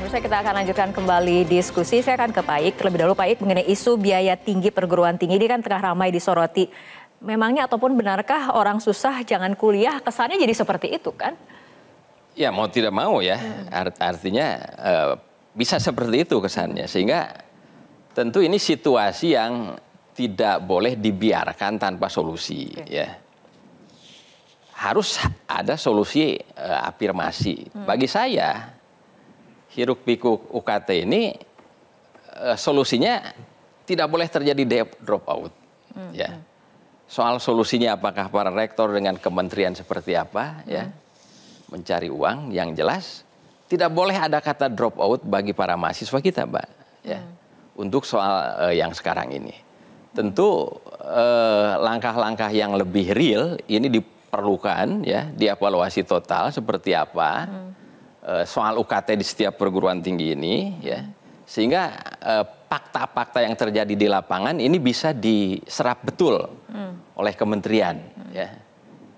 Pemirsa kita akan lanjutkan kembali diskusi. Saya akan ke Pak Ik. Terlebih dahulu Pak Ik mengenai isu biaya tinggi perguruan tinggi. Ini kan tengah ramai disoroti. Memangnya ataupun benarkah orang susah jangan kuliah? Kesannya jadi seperti itu kan? Ya mau tidak mau ya. Hmm. Art artinya uh, bisa seperti itu kesannya. Sehingga tentu ini situasi yang tidak boleh dibiarkan tanpa solusi Oke. ya. Harus ada solusi uh, afirmasi. Hmm. Bagi saya hiruk pikuk UKT ini uh, solusinya tidak boleh terjadi drop out. Hmm. Ya. Hmm. Soal solusinya apakah para rektor dengan kementerian seperti apa ya. hmm. ya mencari uang yang jelas tidak boleh ada kata drop out bagi para mahasiswa kita, Mbak. Ya. Hmm. Untuk soal uh, yang sekarang ini. Tentu eh, langkah-langkah uh, yang lebih real ini diperlukan ya, dievaluasi total seperti apa. Hmm Eh, soal UKT di setiap perguruan tinggi ini ya sehingga eh, fakta-fakta yang terjadi di lapangan ini bisa diserap betul hmm. oleh kementerian hmm. ya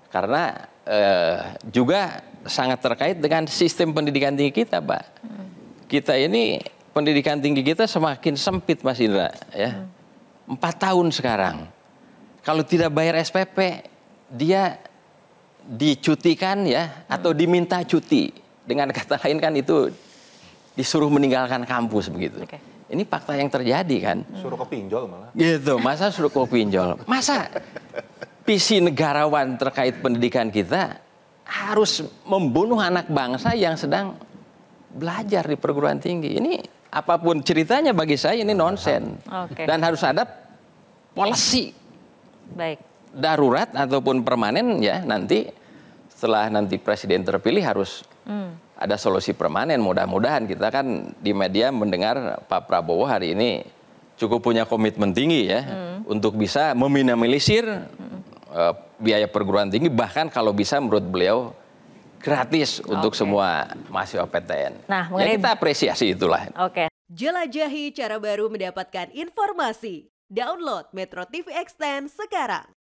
karena eh, juga sangat terkait dengan sistem pendidikan tinggi kita pak hmm. kita ini pendidikan tinggi kita semakin sempit mas Indra ya hmm. empat tahun sekarang kalau tidak bayar SPP dia dicutikan ya atau hmm. diminta cuti dengan kata lain kan itu disuruh meninggalkan kampus begitu. Okay. Ini fakta yang terjadi kan. Suruh ke pinjol malah. Gitu, masa suruh ke pinjol? Masa visi negarawan terkait pendidikan kita harus membunuh anak bangsa yang sedang belajar di perguruan tinggi. Ini apapun ceritanya bagi saya ini nonsen. Okay. Dan harus ada polisi. Baik. Darurat ataupun permanen ya nanti setelah nanti presiden terpilih harus Hmm. Ada solusi permanen mudah-mudahan kita kan di media mendengar Pak Prabowo hari ini cukup punya komitmen tinggi ya hmm. untuk bisa meminimalisir hmm. uh, biaya perguruan tinggi bahkan kalau bisa menurut beliau gratis okay. untuk semua mahasiswa PTN. Nah, ya, mengenai... ya kita apresiasi itulah. Oke. Okay. Jelajahi cara baru mendapatkan informasi. Download Metro TV Extend sekarang.